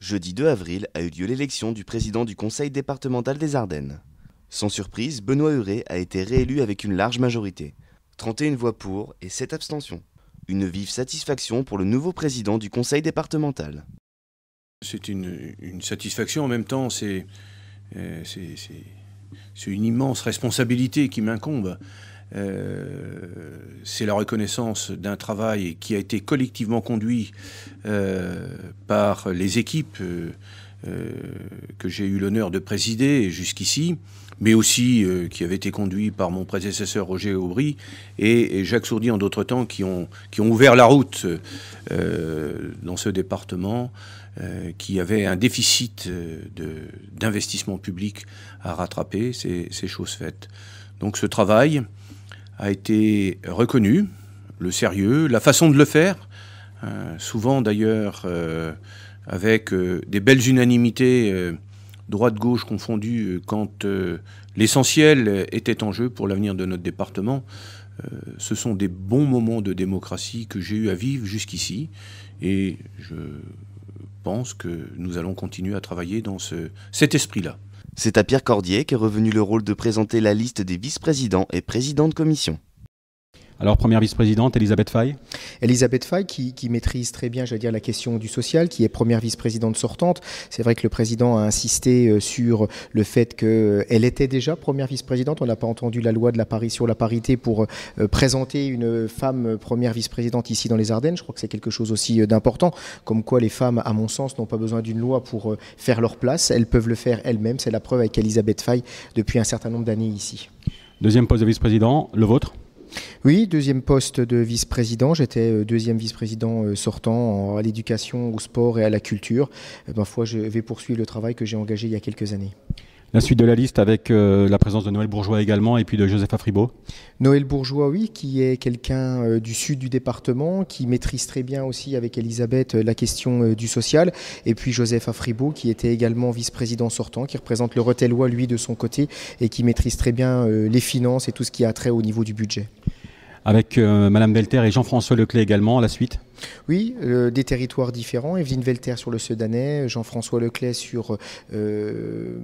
jeudi 2 avril a eu lieu l'élection du président du conseil départemental des Ardennes. Sans surprise, Benoît Huré a été réélu avec une large majorité, 31 voix pour et 7 abstentions. Une vive satisfaction pour le nouveau président du conseil départemental. C'est une, satisfaction, en même temps euh, c'est une immense responsabilité qui m'incombe. Euh, c'est la reconnaissance d'un travail qui a été collectivement conduit euh, par les équipes euh, que j'ai eu l'honneur de présider jusqu'ici, mais aussi qui avait été conduit par mon prédécesseur Roger Aubry et, Jacques Sourdi en d'autres temps, qui ont, ouvert la route dans ce département. qui avait un déficit d'investissement public à rattraper, c'est chose faite. Donc ce travail, a été reconnu, le sérieux, la façon de le faire, euh, souvent d'ailleurs euh, avec euh, des belles unanimités, droite-gauche confondues, quand l'essentiel était en jeu pour l'avenir de notre département. ce sont des bons moments de démocratie que j'ai eu à vivre jusqu'ici et je pense que nous allons continuer à travailler dans cet esprit-là. C'est à Pierre Cordier qu'est revenu le rôle de présenter la liste des vice-présidents et présidents de commission. Alors, première vice-présidente, Elisabeth Fay Elisabeth Fay, qui, maîtrise très bien, veux dire, la question du social, qui est première vice-présidente sortante. C'est vrai que le président a insisté euh, sur le fait qu'elle euh, était déjà première vice-présidente. On n'a pas entendu la loi de la sur la parité pour euh, présenter une femme première vice-présidente ici dans les Ardennes. Je crois que c'est quelque chose aussi d'important, comme quoi les femmes, à mon sens, n'ont pas besoin d'une loi pour faire leur place. Elles peuvent le faire elles-mêmes. C'est la preuve avec Elisabeth Fay depuis un certain nombre d'années ici. Deuxième poste de vice-président, le vôtre oui, deuxième poste de vice-président. J'étais euh, deuxième vice-président euh, sortant à l'éducation, au sport et à la culture. Ma foi, je vais poursuivre le travail que j'ai engagé il y a quelques années. La suite de la liste avec euh, la présence de Noël Bourgeois également et puis de Joseph Afribo. Noël Bourgeois, oui, qui est quelqu'un du sud du département, qui maîtrise très bien aussi avec Elisabeth la question du social. Et puis Joseph Afribo, qui était également vice-président sortant, qui représente le loi, lui, de son côté, et qui maîtrise très bien les finances et tout ce qui a trait au niveau du budget avec euh, Madame Velter et Jean-François Leclerc également à la suite oui, euh, des territoires différents. Evelyne Velter sur le Sedanais, Jean-François Leclerc sur euh,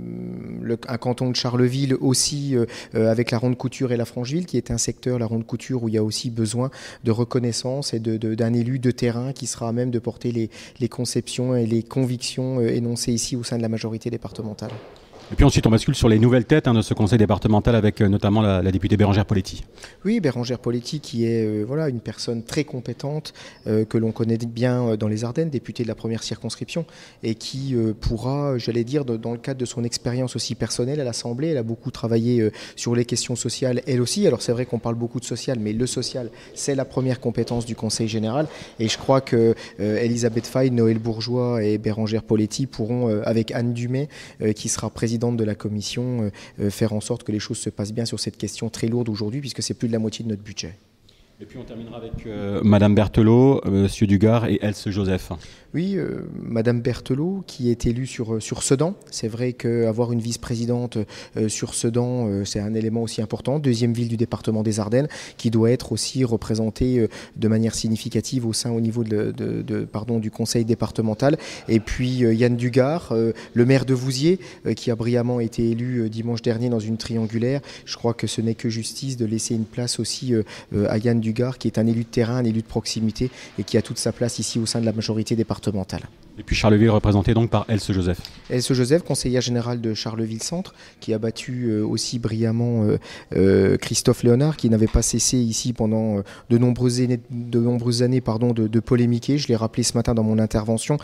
un canton de Charleville aussi avec la Ronde Couture et la Francheville, qui est un secteur, la Ronde Couture, où il y a aussi besoin de reconnaissance et d'un élu de terrain qui sera à même de porter les conceptions et les convictions énoncées ici au sein de la majorité départementale. Et puis ensuite, on bascule sur les nouvelles têtes hein, de ce conseil départemental avec euh, notamment la, députée Bérangère Poletti. Oui, Bérangère Poletti qui est euh, voilà, une personne très compétente euh, que l'on connaît bien dans les Ardennes, députée de la première circonscription et qui pourra, j'allais dire, dans le cadre de son expérience aussi personnelle à l'Assemblée, elle a beaucoup travaillé sur les questions sociales elle aussi. Alors c'est vrai qu'on parle beaucoup de social, mais le social, c'est la première compétence du conseil général et je crois que Elisabeth Fay, Noël Bourgeois et Bérangère Poletti pourront, avec Anne Dumay, qui sera présidente de la commission euh, euh, faire en sorte que les choses se passent bien sur cette question très lourde aujourd'hui, puisque c'est plus de la moitié de notre budget. Et puis on terminera avec euh, euh, Madame Berthelot, M. Euh, Monsieur Dugard et Else Joseph. Oui, Madame Berthelot qui est élue sur, sur Sedan. C'est vrai qu'avoir une vice-présidente sur Sedan, c'est un élément aussi important. Deuxième ville du département des Ardennes qui doit être aussi représentée de manière significative au sein, au niveau du conseil départemental. Et puis Yann Dugard, le maire de Vouziers, qui a brillamment été élu dimanche dernier dans une triangulaire. Je crois que ce n'est que justice de laisser une place aussi à Yann Dugard qui est un élu de terrain, un élu de proximité et qui a toute sa place ici au sein de la majorité départementale. Et puis Charleville représenté donc par Else Joseph. Else Joseph, conseillère générale de Charleville Centre, qui a battu euh, aussi brillamment euh, euh, Christophe Léonard, qui n'avait pas cessé ici pendant de nombreuses années, de, nombreuses années pardon, de, polémiquer. Je l'ai rappelé ce matin dans mon intervention.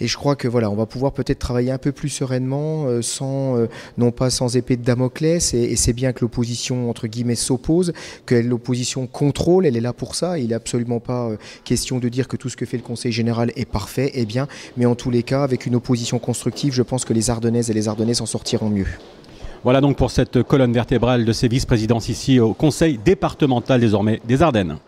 Et je crois que voilà, on va pouvoir peut-être travailler un peu plus sereinement, sans, non pas sans épée de Damoclès. Et, et c'est bien que l'opposition, entre guillemets, s'oppose, que l'opposition contrôle, elle est là pour ça. Il n'est absolument pas question de dire que tout ce que fait le Conseil général est parfait. Eh bien, mais en tous les cas, avec une opposition constructive, je pense que les Ardennaises et les Ardennais s'en sortiront mieux. Voilà donc pour cette colonne vertébrale de ces vice-présidences ici au Conseil départemental désormais des Ardennes.